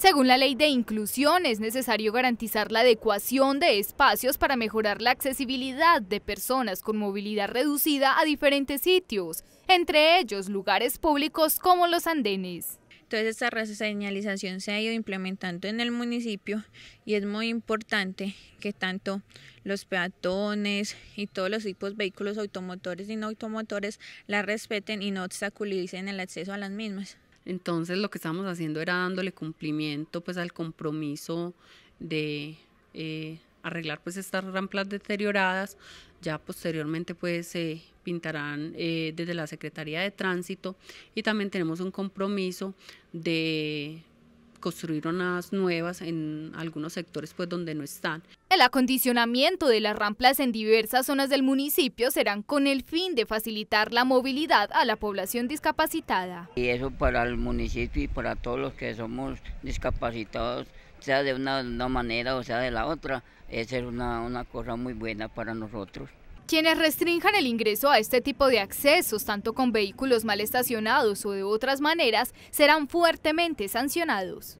Según la ley de inclusión, es necesario garantizar la adecuación de espacios para mejorar la accesibilidad de personas con movilidad reducida a diferentes sitios, entre ellos lugares públicos como los andenes. Entonces esta señalización se ha ido implementando en el municipio y es muy importante que tanto los peatones y todos los tipos de vehículos automotores y no automotores la respeten y no obstaculicen el acceso a las mismas. Entonces lo que estamos haciendo era dándole cumplimiento pues al compromiso de eh, arreglar pues estas ramplas deterioradas. Ya posteriormente pues se pintarán eh, desde la Secretaría de Tránsito y también tenemos un compromiso de construir unas nuevas en algunos sectores pues donde no están. El acondicionamiento de las ramplas en diversas zonas del municipio serán con el fin de facilitar la movilidad a la población discapacitada. Y eso para el municipio y para todos los que somos discapacitados, sea de una, una manera o sea de la otra, es una, una cosa muy buena para nosotros. Quienes restrinjan el ingreso a este tipo de accesos, tanto con vehículos mal estacionados o de otras maneras, serán fuertemente sancionados.